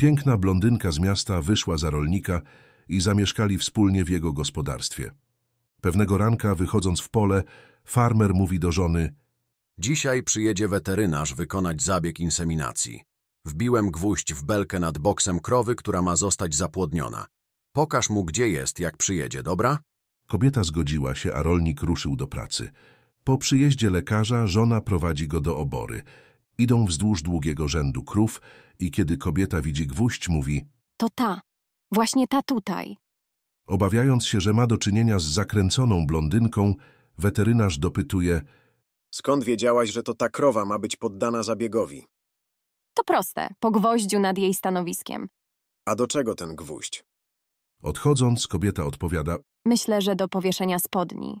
Piękna blondynka z miasta wyszła za rolnika i zamieszkali wspólnie w jego gospodarstwie. Pewnego ranka, wychodząc w pole, farmer mówi do żony Dzisiaj przyjedzie weterynarz wykonać zabieg inseminacji. Wbiłem gwóźdź w belkę nad boksem krowy, która ma zostać zapłodniona. Pokaż mu, gdzie jest, jak przyjedzie, dobra? Kobieta zgodziła się, a rolnik ruszył do pracy. Po przyjeździe lekarza żona prowadzi go do obory – Idą wzdłuż długiego rzędu krów i kiedy kobieta widzi gwóźdź, mówi To ta, właśnie ta tutaj. Obawiając się, że ma do czynienia z zakręconą blondynką, weterynarz dopytuje Skąd wiedziałaś, że to ta krowa ma być poddana zabiegowi? To proste, po gwoździu nad jej stanowiskiem. A do czego ten gwóźdź? Odchodząc, kobieta odpowiada Myślę, że do powieszenia spodni.